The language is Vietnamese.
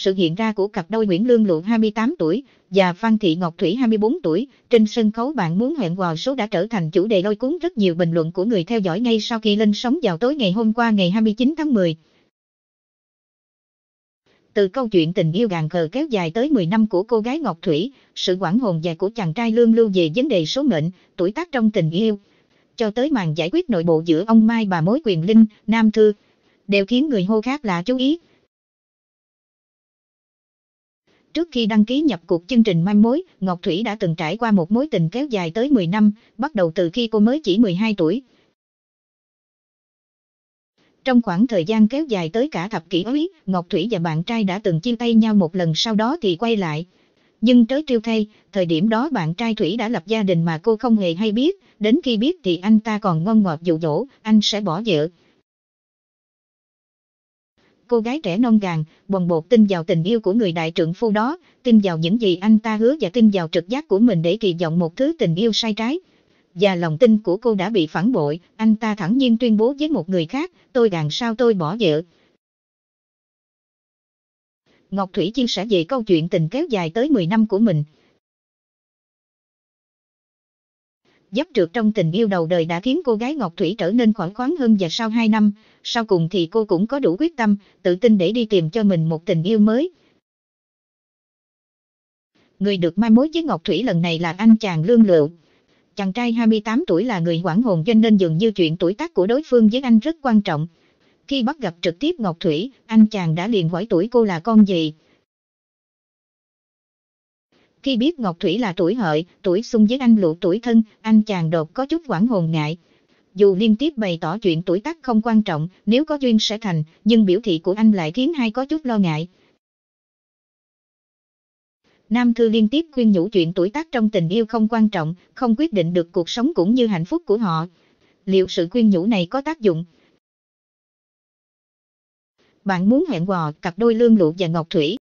sự hiện ra của cặp đôi Nguyễn Lương Lượng 28 tuổi và Phan Thị Ngọc Thủy 24 tuổi. Trên sân khấu bạn muốn hẹn hò số đã trở thành chủ đề lôi cuốn rất nhiều bình luận của người theo dõi ngay sau khi lên sóng vào tối ngày hôm qua ngày 29 tháng 10. Từ câu chuyện tình yêu gàn khờ kéo dài tới 10 năm của cô gái Ngọc Thủy, sự quảng hồn dài của chàng trai Lương Lưu về vấn đề số mệnh, tuổi tác trong tình yêu, cho tới màn giải quyết nội bộ giữa ông Mai và mối quyền linh, Nam Thư, đều khiến người hô khác là chú ý. Trước khi đăng ký nhập cuộc chương trình manh mối, Ngọc Thủy đã từng trải qua một mối tình kéo dài tới 10 năm, bắt đầu từ khi cô mới chỉ 12 tuổi. Trong khoảng thời gian kéo dài tới cả thập kỷ ấy, Ngọc Thủy và bạn trai đã từng chia tay nhau một lần sau đó thì quay lại. Nhưng trớ trêu thay, thời điểm đó bạn trai Thủy đã lập gia đình mà cô không hề hay biết, đến khi biết thì anh ta còn ngon ngọt dụ dỗ, anh sẽ bỏ vợ, cô gái trẻ non gàng, bồng bột tin vào tình yêu của người đại trưởng phu đó, tin vào những gì anh ta hứa và tin vào trực giác của mình để kỳ vọng một thứ tình yêu sai trái. Và lòng tin của cô đã bị phản bội, anh ta thẳng nhiên tuyên bố với một người khác, tôi gàng sao tôi bỏ vợ. Ngọc Thủy chia sẻ về câu chuyện tình kéo dài tới 10 năm của mình. dấp trượt trong tình yêu đầu đời đã khiến cô gái Ngọc Thủy trở nên khoảng khoáng hơn và sau 2 năm, sau cùng thì cô cũng có đủ quyết tâm, tự tin để đi tìm cho mình một tình yêu mới. Người được mai mối với Ngọc Thủy lần này là anh chàng Lương Lượng, Chàng trai 28 tuổi là người quản hồn doanh nên dường như chuyện tuổi tác của đối phương với anh rất quan trọng. Khi bắt gặp trực tiếp Ngọc Thủy, anh chàng đã liền hỏi tuổi cô là con gì, khi biết Ngọc Thủy là tuổi hợi, tuổi xung với anh lụa tuổi thân, anh chàng đột có chút quảng hồn ngại. Dù liên tiếp bày tỏ chuyện tuổi tác không quan trọng, nếu có duyên sẽ thành, nhưng biểu thị của anh lại khiến hai có chút lo ngại. Nam Thư liên tiếp khuyên nhủ chuyện tuổi tác trong tình yêu không quan trọng, không quyết định được cuộc sống cũng như hạnh phúc của họ. Liệu sự khuyên nhủ này có tác dụng? Bạn muốn hẹn hò cặp đôi lương lụ và ngọc thủy?